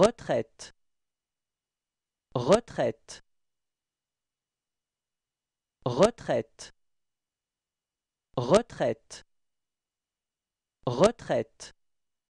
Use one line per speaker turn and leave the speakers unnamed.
retraite retraite retraite retraite retraite